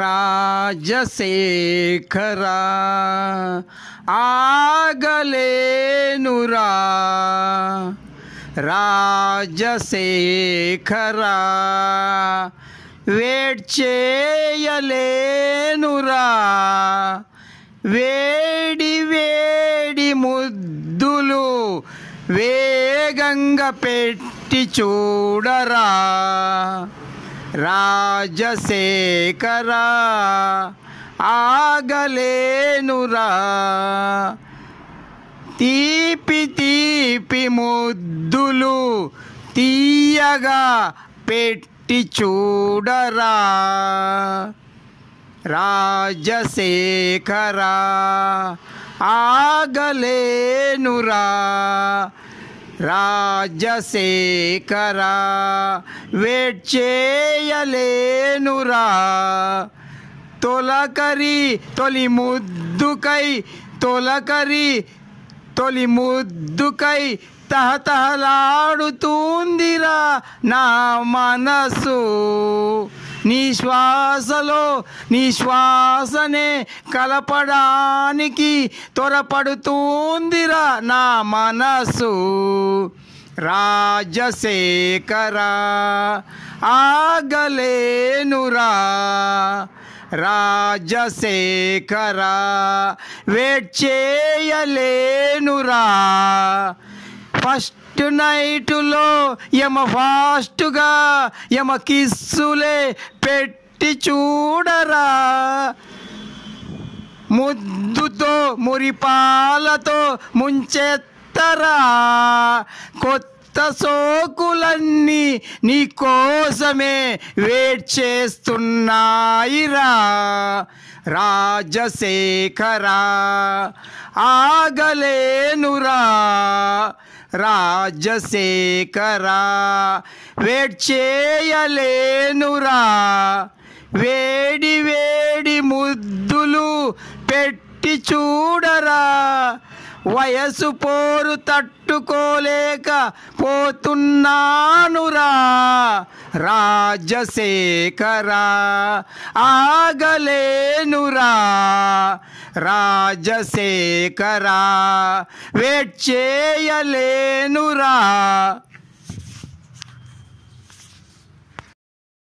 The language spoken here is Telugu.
రాజశేఖరా ఆగలేనురా రాజశేఖరా వేడ్చేయలేనురా వేడి వేడి ముద్దులు వేగంగా పెట్టి చూడరా రాజశేఖరా ఆగలేనురా తీపి తీపి ముద్దులు తీయగా పెట్టి చూడరా రాజశేఖరా ఆగలేనురా రాజశేఖరా వేడ్చేయలేనురా తొలకరి తొలి ముద్దుకై తొలకరి తొలి ముద్దుకై తహతహలాడుతుందిరా నా మనసు నీ శ్వాసలో నీ శ్వాసనే కలపడానికి త్వరపడుతుందిరా నా మనసు రాజశేఖరా ఆగలేనురా రాజశేఖరా వేట్ చేయలేనురా ఫస్ట్ నైట్లో యమ ఫాస్ట్గా యమ కిస్సులే పెట్టి చూడరా ముద్దుతో మురిపాలతో ముంచెత్తరా కొత్త సోకులన్నీ నీ కోసమే వేట్ చేస్తున్నాయిరా రాజశేఖరా ఆగలేనురా రాజశేఖరా చేయలేనురా వేడి వేడి ముద్దులు పెట్టి చూడరా వయసు పోరు తట్టుకోలేక పోతున్నానురా రాజశేఖరా ఆగలేనురా राजशेखरा वेचेयलेनुरा